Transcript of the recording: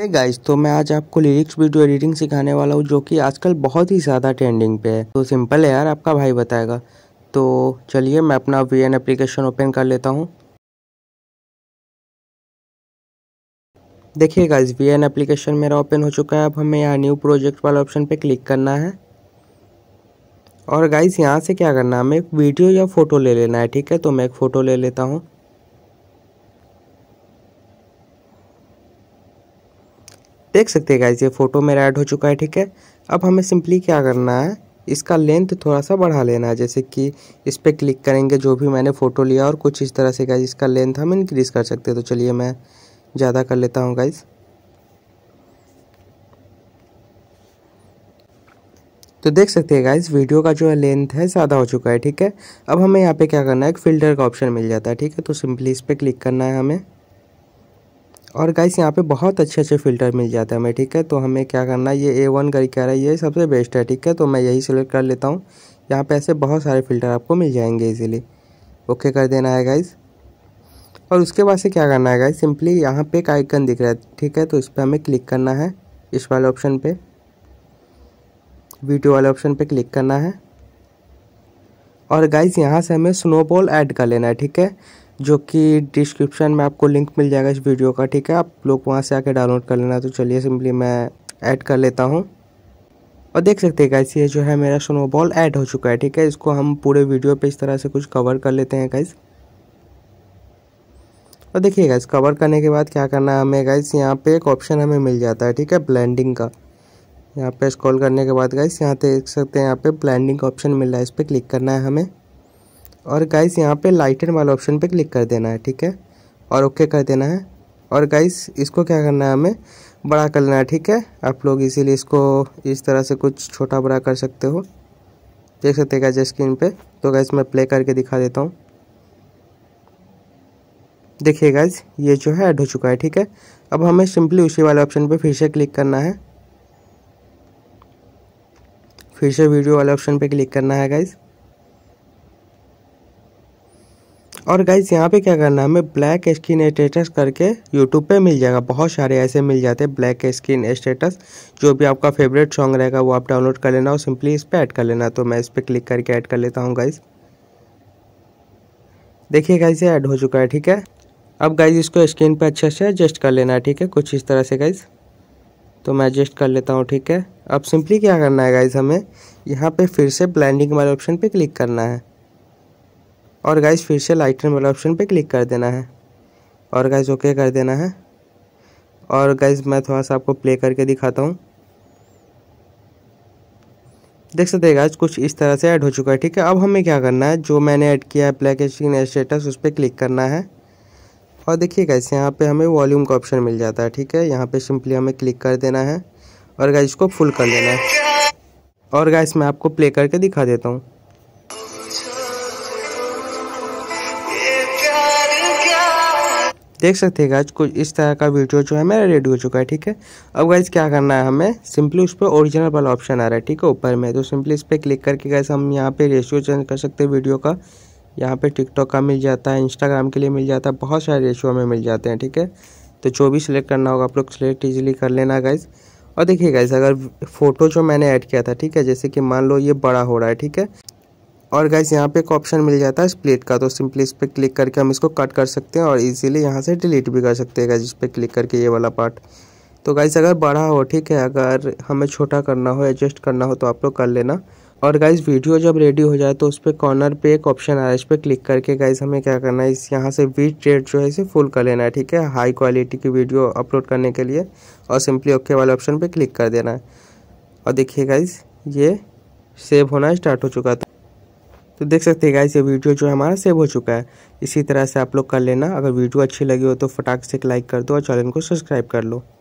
hey guys तो मैं आज आपको लिरिक्स वीडियो एडिटिंग सिखाने वाला हूँ जो कि आजकल बहुत ही ज़्यादा ट्रेंडिंग पे है तो सिंपल है यार आपका भाई बताएगा तो चलिए मैं अपना वी एन एप्लीकेशन ओपन कर लेता हूँ देखिए गाइस वी एन एप्लीकेशन मेरा ओपन हो चुका है अब हमें यहाँ न्यू प्रोजेक्ट वाला ऑप्शन पर क्लिक करना है और गाइस यहाँ से क्या करना है हमें एक वीडियो या फ़ोटो ले लेना है ठीक है तो मैं एक फ़ोटो ले लेता हूँ देख सकते हैं गाइज ये फ़ोटो मेरा ऐड हो चुका है ठीक है अब हमें सिंपली क्या करना है इसका लेंथ थोड़ा सा बढ़ा लेना है जैसे कि इस पर क्लिक करेंगे जो भी मैंने फ़ोटो लिया और कुछ इस तरह से गाइज इसका लेंथ हम इंक्रीज़ कर सकते हैं तो चलिए मैं ज़्यादा कर लेता हूँ गाइज़ तो देख सकते हैं गाइज वीडियो का जो है लेंथ है ज़्यादा हो चुका है ठीक है अब हमें यहाँ पे क्या करना है एक फ़िल्टर का ऑप्शन मिल जाता है ठीक है तो सिंपली इस पर क्लिक करना है हमें और गाइस यहाँ पे बहुत अच्छे अच्छे फ़िल्टर मिल जाते हैं हमें ठीक है तो हमें क्या करना है ये ए वन करके कह रहा है ये सबसे बेस्ट है ठीक है तो मैं यही सिलेक्ट कर लेता हूँ यहाँ पे ऐसे बहुत सारे फ़िल्टर आपको मिल जाएंगे इजीली ओके कर देना है गाइस और उसके बाद से क्या करना है गाइस सिंपली यहाँ पे एक आइकन दिख रहा है ठीक है तो इस पर हमें क्लिक करना है इस वाले ऑप्शन पर वीडियो वाले ऑप्शन पर क्लिक करना है और गाइस यहाँ से हमें स्नोबॉल ऐड कर लेना है ठीक है जो कि डिस्क्रिप्शन में आपको लिंक मिल जाएगा इस वीडियो का ठीक है आप लोग वहाँ से आके डाउनलोड कर लेना तो चलिए सिंपली मैं ऐड कर लेता हूँ और देख सकते हैं गाइस ये जो है मेरा स्नोबॉल ऐड हो चुका है ठीक है इसको हम पूरे वीडियो पे इस तरह से कुछ कवर कर लेते हैं गाइस और देखिए गाइस कवर करने के बाद क्या करना है हमें गाइस यहाँ पे एक ऑप्शन हमें मिल जाता है ठीक है ब्लेंडिंग का यहाँ पे स्कॉल करने के बाद गाइस यहाँ देख सकते हैं यहाँ पे ब्लेंडिंग का ऑप्शन मिल रहा है इस पर क्लिक करना है हमें और गाइस यहाँ पे लाइटन वाले ऑप्शन पे क्लिक कर देना है ठीक है और ओके कर देना है और गाइस इसको क्या करना है हमें बड़ा कर लेना है ठीक है आप लोग इसीलिए इसको इस तरह से कुछ छोटा बड़ा कर सकते हो देख सकते हैं गाइस स्क्रीन पे तो गाइस मैं प्ले करके दिखा देता हूँ देखिए गाइस ये जो है ऐड हो चुका है ठीक है अब हमें सिंपली उसी वाले ऑप्शन पर फिर से क्लिक करना है फिर से वीडियो वाले ऑप्शन पर क्लिक करना है गाइज़ और गाइज यहाँ पे क्या करना है हमें ब्लैक स्किन स्टेटस करके यूट्यूब पे मिल जाएगा बहुत सारे ऐसे मिल जाते हैं ब्लैक स्किन स्टेटस जो भी आपका फेवरेट सॉन्ग रहेगा वो आप डाउनलोड कर लेना और सिंपली इस पर ऐड कर लेना तो मैं इस पर क्लिक करके ऐड कर लेता हूँ गाइज़ देखिए गाइज ये ऐड हो चुका है ठीक है अब गाइज इसको स्क्रीन पर अच्छे से एडजस्ट कर लेना है ठीक है कुछ इस तरह से गाइज तो मैं एडजस्ट कर लेता हूँ ठीक है अब सिंपली क्या करना है गाइज हमें यहाँ पर फिर से ब्लैंडिंग वाले ऑप्शन पर क्लिक करना है और गाइज फिर से लाइटन वाला ऑप्शन पे क्लिक कर देना है और गाइज ओके कर देना है और गाइज मैं थोड़ा सा आपको प्ले करके दिखाता हूँ देख सकते हैं गाइज कुछ इस तरह से ऐड हो चुका है ठीक है अब हमें क्या करना है जो मैंने ऐड किया है एप्लीकेशन स्टेटस उस पर क्लिक करना है और देखिए गाइस यहाँ पर हमें वॉल्यूम का ऑप्शन मिल जाता है ठीक है यहाँ पर सिंपली हमें क्लिक कर देना है और गाइस इसको फुल कर लेना है और गाइस मैं आपको प्ले करके दिखा देता हूँ देख सकते हैं गाइज कुछ इस तरह का वीडियो जो है मेरा रेडी हो चुका है ठीक है अब गाइज क्या करना है हमें सिंपली उस पर ओरिजिनल वाला ऑप्शन आ रहा है ठीक है ऊपर में तो सिंपली इस पर क्लिक करके गाइज हम यहाँ पे रेशियो चेंज कर सकते हैं वीडियो का यहाँ पे टिकटॉक का मिल जाता है इंस्टाग्राम के लिए मिल जाता है बहुत सारे रेशियो हमें मिल जाते हैं ठीक है तो जो भी सिलेक्ट करना होगा आप लोग सिलेक्ट ईजिली कर लेना गाइज़ और देखिए गाइज अगर फ़ोटो जो मैंने ऐड किया था ठीक है जैसे कि मान लो ये बड़ा हो रहा है ठीक है और गैस यहाँ पे एक ऑप्शन मिल जाता है स्प्लिट का तो सिंपली इस पर क्लिक करके हम इसको कट कर सकते हैं और इजीली यहाँ से डिलीट भी कर सकते हैं गैस इस पर क्लिक करके ये वाला पार्ट तो गाइज अगर बड़ा हो ठीक है अगर हमें छोटा करना हो एडजस्ट करना हो तो आप लोग कर लेना और गाइज वीडियो जब रेडी हो जाए तो उस पर कॉर्नर पर एक ऑप्शन आ रहा है इस पर क्लिक करके गाइज हमें क्या करना है इस यहाँ से वीट रेट जो है इसे फुल कर लेना है ठीक है हाई क्वालिटी की वीडियो अपलोड करने के लिए और सिंपली ओके वाले ऑप्शन पर क्लिक कर देना है और देखिए गाइज ये सेव होना स्टार्ट हो चुका था तो देख सकते हैं गाइस ये वीडियो जो है हमारा सेव हो चुका है इसी तरह से आप लोग कर लेना अगर वीडियो अच्छी लगी हो तो फटाक से एक लाइक कर दो और चैनल को सब्सक्राइब कर लो